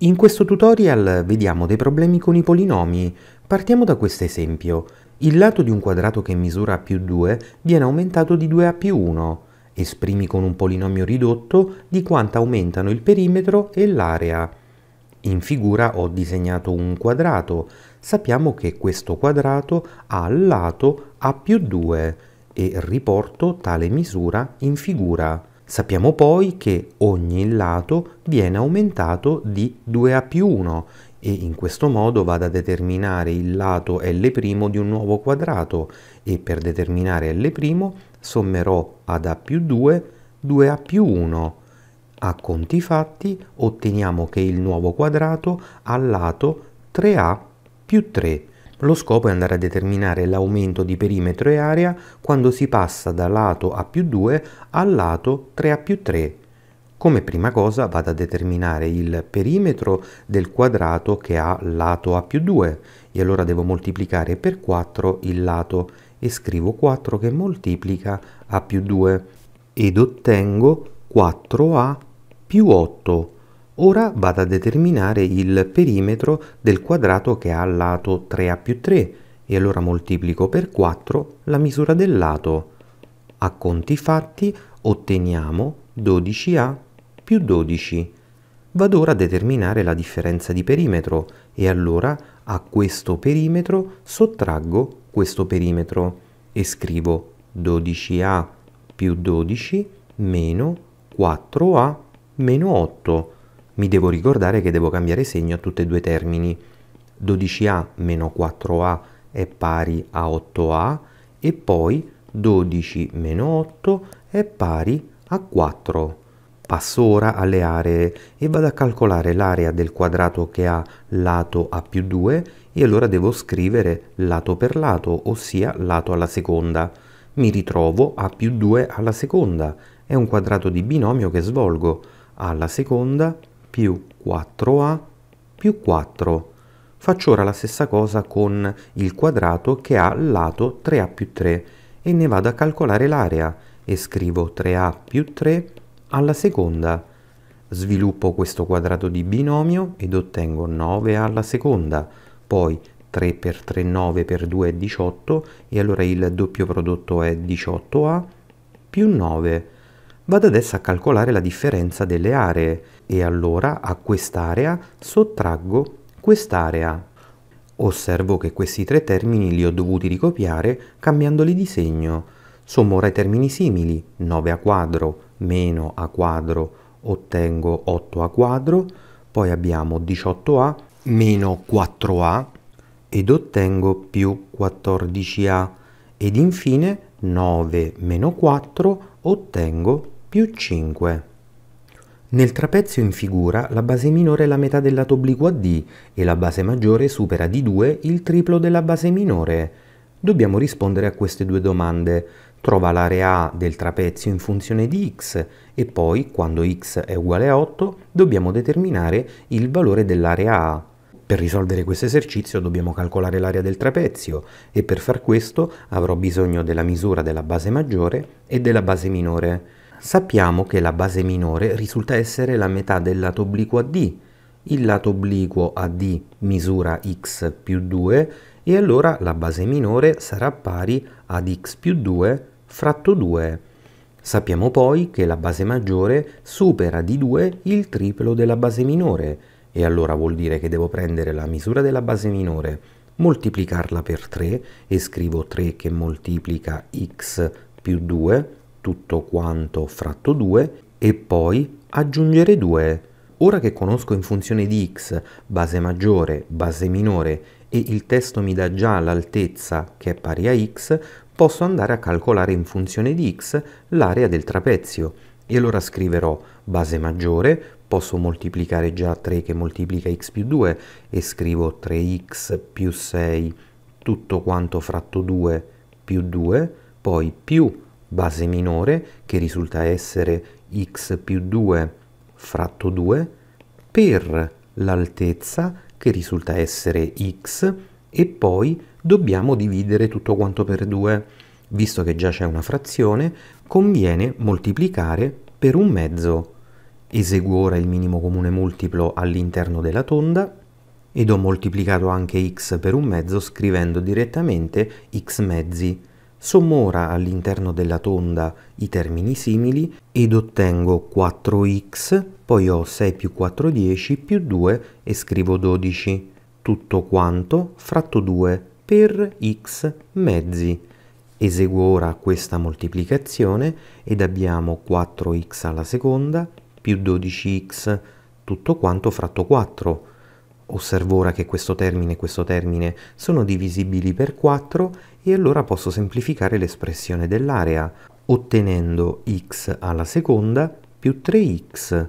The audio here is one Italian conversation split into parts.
In questo tutorial vediamo dei problemi con i polinomi. Partiamo da questo esempio. Il lato di un quadrato che misura a più 2 viene aumentato di 2 a più 1. Esprimi con un polinomio ridotto di quanto aumentano il perimetro e l'area. In figura ho disegnato un quadrato. Sappiamo che questo quadrato ha lato a più 2 e riporto tale misura in figura. Sappiamo poi che ogni lato viene aumentato di 2a più 1 e in questo modo vado a determinare il lato L' di un nuovo quadrato e per determinare L' sommerò ad a più 2 2a più 1. A conti fatti otteniamo che il nuovo quadrato ha lato 3a più 3 lo scopo è andare a determinare l'aumento di perimetro e area quando si passa da lato A più 2 al lato 3 A più 3. Come prima cosa vado a determinare il perimetro del quadrato che ha lato A più 2 e allora devo moltiplicare per 4 il lato e scrivo 4 che moltiplica A più 2 ed ottengo 4A più 8 Ora vado a determinare il perimetro del quadrato che ha lato 3a più 3 e allora moltiplico per 4 la misura del lato. A conti fatti otteniamo 12a più 12. Vado ora a determinare la differenza di perimetro e allora a questo perimetro sottraggo questo perimetro e scrivo 12a più 12 meno 4a meno 8 mi devo ricordare che devo cambiare segno a tutti e due i termini. 12a meno 4a è pari a 8a e poi 12 meno 8 è pari a 4. Passo ora alle aree e vado a calcolare l'area del quadrato che ha lato a più 2 e allora devo scrivere lato per lato, ossia lato alla seconda. Mi ritrovo a più 2 alla seconda, è un quadrato di binomio che svolgo alla seconda più 4a più 4. Faccio ora la stessa cosa con il quadrato che ha lato 3a più 3 e ne vado a calcolare l'area e scrivo 3a più 3 alla seconda. Sviluppo questo quadrato di binomio ed ottengo 9a alla seconda, poi 3 per 3 9 per 2 è 18 e allora il doppio prodotto è 18a più 9 vado adesso a calcolare la differenza delle aree e allora a quest'area sottraggo quest'area. Osservo che questi tre termini li ho dovuti ricopiare cambiandoli di segno. Sommo ora i termini simili, 9 a quadro meno a quadro ottengo 8 a quadro, poi abbiamo 18a meno 4a ed ottengo più 14a ed infine 9 meno 4 ottengo più 5. Nel trapezio in figura la base minore è la metà del lato obliquo a D e la base maggiore supera di 2 il triplo della base minore. Dobbiamo rispondere a queste due domande. Trova l'area A del trapezio in funzione di x e poi, quando x è uguale a 8, dobbiamo determinare il valore dell'area A. Per risolvere questo esercizio dobbiamo calcolare l'area del trapezio e per far questo avrò bisogno della misura della base maggiore e della base minore. Sappiamo che la base minore risulta essere la metà del lato obliquo AD. Il lato obliquo AD misura x più 2 e allora la base minore sarà pari ad x più 2 fratto 2. Sappiamo poi che la base maggiore supera di 2 il triplo della base minore e allora vuol dire che devo prendere la misura della base minore, moltiplicarla per 3 e scrivo 3 che moltiplica x più 2 tutto quanto fratto 2 e poi aggiungere 2. Ora che conosco in funzione di x base maggiore, base minore e il testo mi dà già l'altezza che è pari a x, posso andare a calcolare in funzione di x l'area del trapezio e allora scriverò base maggiore, posso moltiplicare già 3 che moltiplica x più 2 e scrivo 3x più 6 tutto quanto fratto 2 più 2, poi più base minore che risulta essere x più 2 fratto 2 per l'altezza che risulta essere x e poi dobbiamo dividere tutto quanto per 2. Visto che già c'è una frazione, conviene moltiplicare per un mezzo. Eseguo ora il minimo comune multiplo all'interno della tonda ed ho moltiplicato anche x per un mezzo scrivendo direttamente x mezzi sommora all'interno della tonda i termini simili ed ottengo 4x, poi ho 6 più 4 10 più 2 e scrivo 12, tutto quanto fratto 2 per x mezzi. Eseguo ora questa moltiplicazione ed abbiamo 4x alla seconda più 12x tutto quanto fratto 4. Osservo ora che questo termine e questo termine sono divisibili per 4 e allora posso semplificare l'espressione dell'area ottenendo x alla seconda più 3x.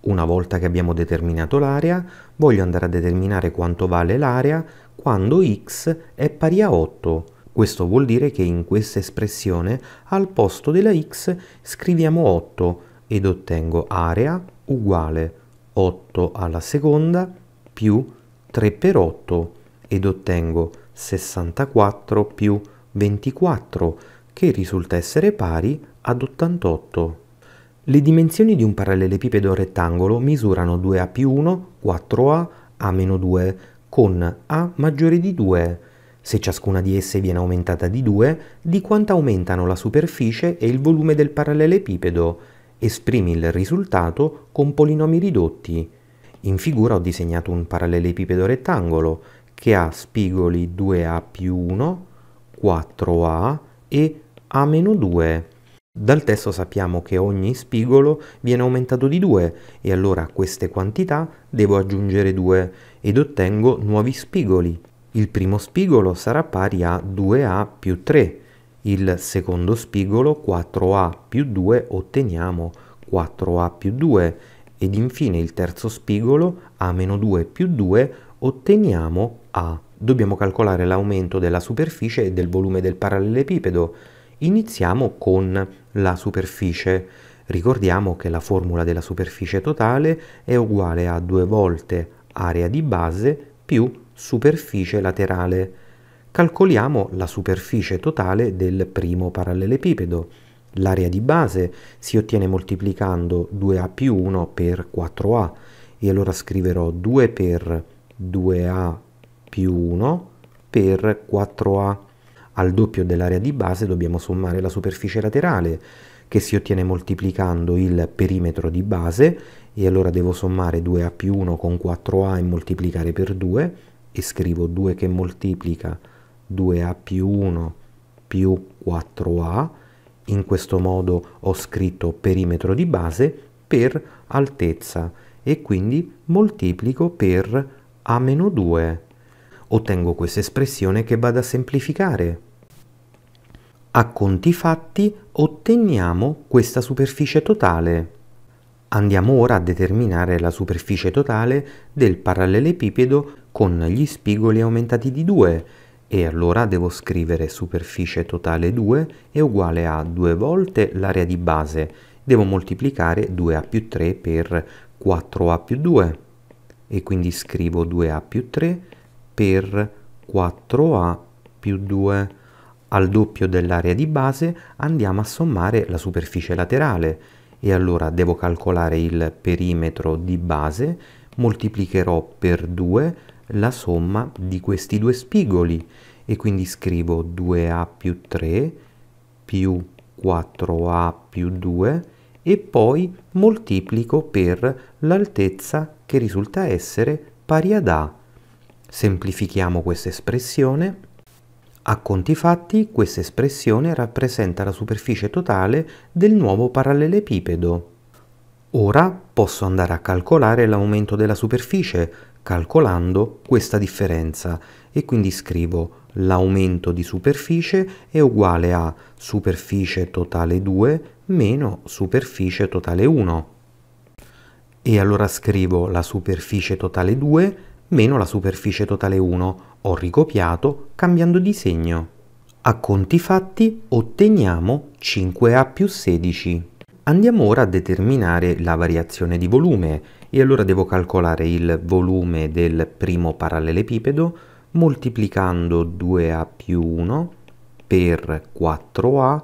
Una volta che abbiamo determinato l'area, voglio andare a determinare quanto vale l'area quando x è pari a 8. Questo vuol dire che in questa espressione al posto della x scriviamo 8 ed ottengo area uguale 8 alla seconda più 3 per 8 ed ottengo 64 più 24, che risulta essere pari ad 88. Le dimensioni di un parallelepipedo rettangolo misurano 2a più 1, 4a, a meno 2, con a maggiore di 2. Se ciascuna di esse viene aumentata di 2, di quanto aumentano la superficie e il volume del parallelepipedo. Esprimi il risultato con polinomi ridotti. In figura ho disegnato un parallelepipedo rettangolo che ha spigoli 2A più 1, 4A e A meno 2. Dal testo sappiamo che ogni spigolo viene aumentato di 2 e allora a queste quantità devo aggiungere 2 ed ottengo nuovi spigoli. Il primo spigolo sarà pari a 2a più 3, il secondo spigolo 4a più 2 otteniamo 4a più 2 ed infine il terzo spigolo a meno 2 più 2 otteniamo a. Dobbiamo calcolare l'aumento della superficie e del volume del parallelepipedo. Iniziamo con la superficie. Ricordiamo che la formula della superficie totale è uguale a 2 volte area di base più superficie laterale. Calcoliamo la superficie totale del primo parallelepipedo. L'area di base si ottiene moltiplicando 2a più 1 per 4a e allora scriverò 2 per 2a più 1 per 4a. Al doppio dell'area di base dobbiamo sommare la superficie laterale che si ottiene moltiplicando il perimetro di base e allora devo sommare 2a più 1 con 4a e moltiplicare per 2 e scrivo 2 che moltiplica 2a più 1 più 4a in questo modo ho scritto perimetro di base per altezza e quindi moltiplico per a-2 meno ottengo questa espressione che vado a semplificare. A conti fatti otteniamo questa superficie totale. Andiamo ora a determinare la superficie totale del parallelepipedo con gli spigoli aumentati di 2 e allora devo scrivere superficie totale 2 è uguale a 2 volte l'area di base. Devo moltiplicare 2a più 3 per 4a più 2 e quindi scrivo 2a più 3 per 4a più 2. Al doppio dell'area di base andiamo a sommare la superficie laterale e allora devo calcolare il perimetro di base, moltiplicherò per 2 la somma di questi due spigoli e quindi scrivo 2a più 3 più 4a più 2 e poi moltiplico per l'altezza che risulta essere pari ad a Semplifichiamo questa espressione. A conti fatti, questa espressione rappresenta la superficie totale del nuovo parallelepipedo. Ora posso andare a calcolare l'aumento della superficie calcolando questa differenza e quindi scrivo l'aumento di superficie è uguale a superficie totale 2 meno superficie totale 1. E allora scrivo la superficie totale 2 meno la superficie totale 1, ho ricopiato cambiando di segno. A conti fatti otteniamo 5A più 16. Andiamo ora a determinare la variazione di volume e allora devo calcolare il volume del primo parallelepipedo moltiplicando 2A più 1 per 4A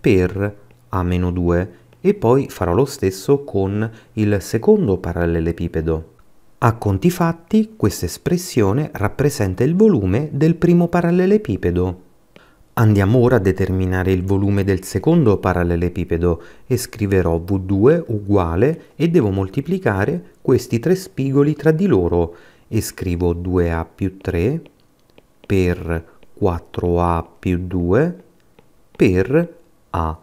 per A meno 2 e poi farò lo stesso con il secondo parallelepipedo. A conti fatti, questa espressione rappresenta il volume del primo parallelepipedo. Andiamo ora a determinare il volume del secondo parallelepipedo e scriverò V2 uguale e devo moltiplicare questi tre spigoli tra di loro e scrivo 2A più 3 per 4A più 2 per A.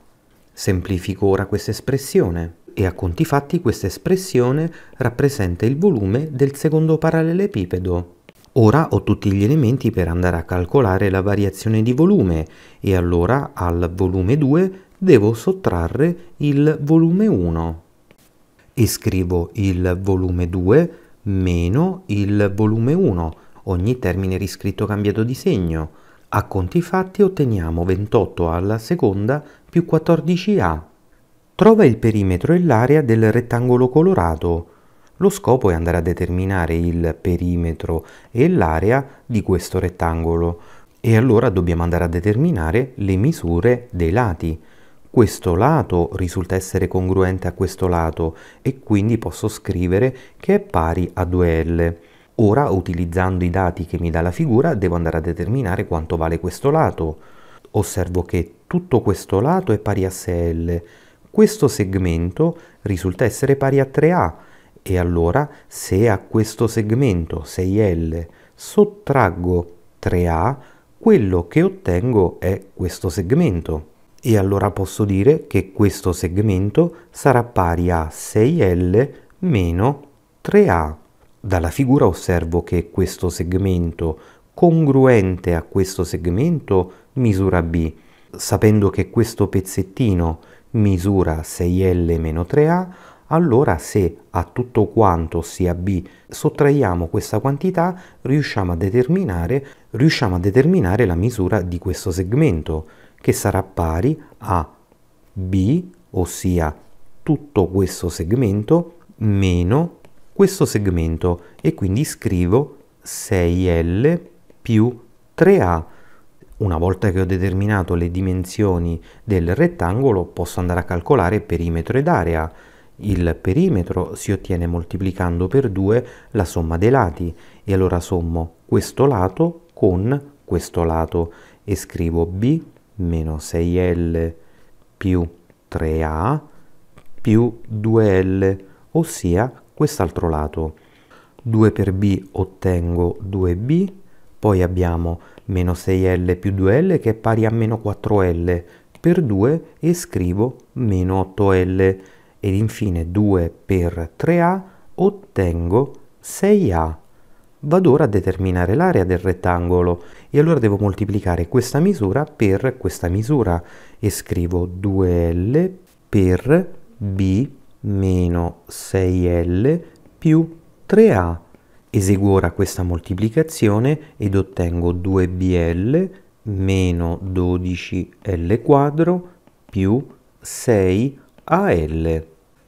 Semplifico ora questa espressione e a conti fatti questa espressione rappresenta il volume del secondo parallelepipedo. Ora ho tutti gli elementi per andare a calcolare la variazione di volume e allora al volume 2 devo sottrarre il volume 1 e scrivo il volume 2 meno il volume 1, ogni termine riscritto cambiato di segno. A conti fatti otteniamo 28 alla seconda più 14a trova il perimetro e l'area del rettangolo colorato. Lo scopo è andare a determinare il perimetro e l'area di questo rettangolo e allora dobbiamo andare a determinare le misure dei lati. Questo lato risulta essere congruente a questo lato e quindi posso scrivere che è pari a 2L. Ora, utilizzando i dati che mi dà la figura, devo andare a determinare quanto vale questo lato. Osservo che tutto questo lato è pari a 6L, questo segmento risulta essere pari a 3A e allora se a questo segmento 6L sottraggo 3A, quello che ottengo è questo segmento. E allora posso dire che questo segmento sarà pari a 6L meno 3A. Dalla figura osservo che questo segmento congruente a questo segmento misura B. Sapendo che questo pezzettino misura 6L-3A, meno allora se a tutto quanto sia B sottraiamo questa quantità, riusciamo a, riusciamo a determinare, la misura di questo segmento, che sarà pari a B, ossia tutto questo segmento, meno questo segmento, e quindi scrivo 6L più 3A una volta che ho determinato le dimensioni del rettangolo posso andare a calcolare perimetro ed area. Il perimetro si ottiene moltiplicando per 2 la somma dei lati e allora sommo questo lato con questo lato e scrivo b meno 6l più 3a più 2l, ossia quest'altro lato. 2 per b ottengo 2b poi abbiamo meno 6L più 2L che è pari a meno 4L per 2 e scrivo meno 8L ed infine 2 per 3A ottengo 6A. Vado ora a determinare l'area del rettangolo e allora devo moltiplicare questa misura per questa misura e scrivo 2L per B meno 6L più 3A Eseguo ora questa moltiplicazione ed ottengo 2bl meno 12l quadro più 6al.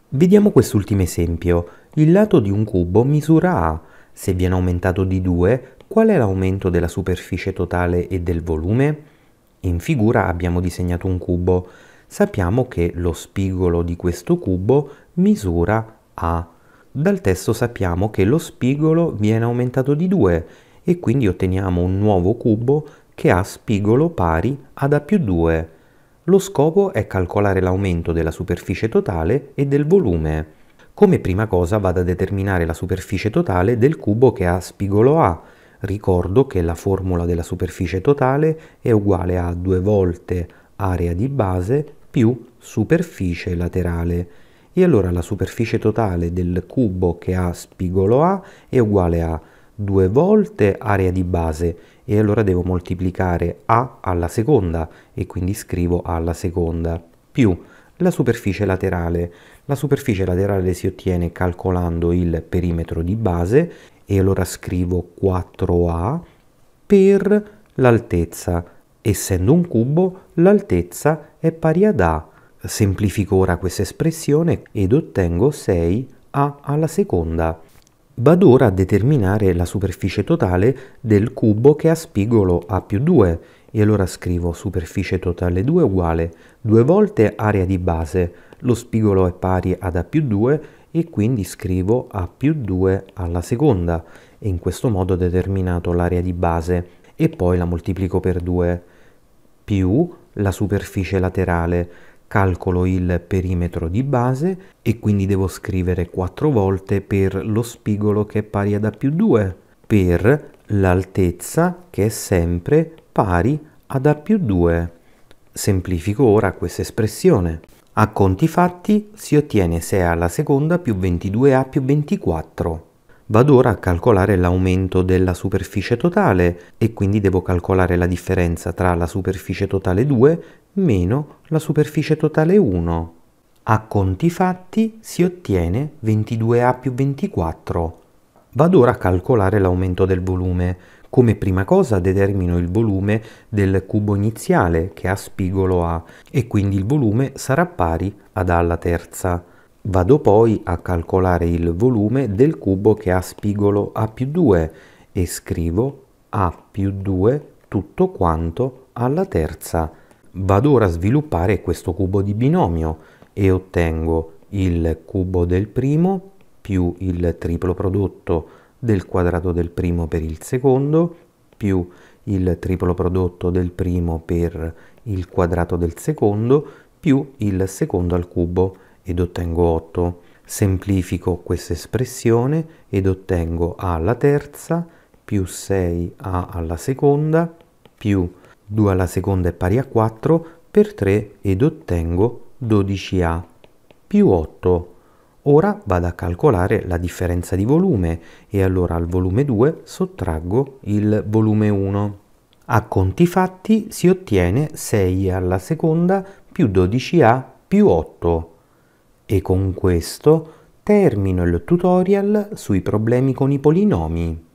Vediamo quest'ultimo esempio. Il lato di un cubo misura A. Se viene aumentato di 2, qual è l'aumento della superficie totale e del volume? In figura abbiamo disegnato un cubo. Sappiamo che lo spigolo di questo cubo misura A dal testo sappiamo che lo spigolo viene aumentato di 2 e quindi otteniamo un nuovo cubo che ha spigolo pari ad a più 2. Lo scopo è calcolare l'aumento della superficie totale e del volume. Come prima cosa vado a determinare la superficie totale del cubo che ha spigolo A. Ricordo che la formula della superficie totale è uguale a 2 volte area di base più superficie laterale e allora la superficie totale del cubo che ha spigolo A è uguale a 2 volte area di base e allora devo moltiplicare A alla seconda e quindi scrivo A alla seconda più la superficie laterale. La superficie laterale si ottiene calcolando il perimetro di base e allora scrivo 4A per l'altezza. Essendo un cubo, l'altezza è pari ad A Semplifico ora questa espressione ed ottengo 6a alla seconda. Vado ora a determinare la superficie totale del cubo che ha spigolo a più 2 e allora scrivo superficie totale 2 uguale 2 volte area di base, lo spigolo è pari ad a più 2 e quindi scrivo a più 2 alla seconda e in questo modo ho determinato l'area di base e poi la moltiplico per 2 più la superficie laterale calcolo il perimetro di base e quindi devo scrivere 4 volte per lo spigolo che è pari ad A più 2, per l'altezza che è sempre pari ad A più 2. Semplifico ora questa espressione. A conti fatti si ottiene 6 alla seconda più 22a più 24. Vado ora a calcolare l'aumento della superficie totale e quindi devo calcolare la differenza tra la superficie totale 2 meno la superficie totale 1. A conti fatti si ottiene 22A più 24. Vado ora a calcolare l'aumento del volume. Come prima cosa determino il volume del cubo iniziale che ha spigolo A e quindi il volume sarà pari ad A alla terza. Vado poi a calcolare il volume del cubo che ha spigolo A più 2 e scrivo A più 2 tutto quanto alla terza. Vado ora a sviluppare questo cubo di binomio e ottengo il cubo del primo più il triplo prodotto del quadrato del primo per il secondo più il triplo prodotto del primo per il quadrato del secondo più il secondo al cubo ed ottengo 8. Semplifico questa espressione ed ottengo a alla terza più 6a alla seconda più 2 alla seconda è pari a 4 per 3 ed ottengo 12a più 8. Ora vado a calcolare la differenza di volume e allora al volume 2 sottraggo il volume 1. A conti fatti si ottiene 6 alla seconda più 12a più 8. E con questo termino il tutorial sui problemi con i polinomi.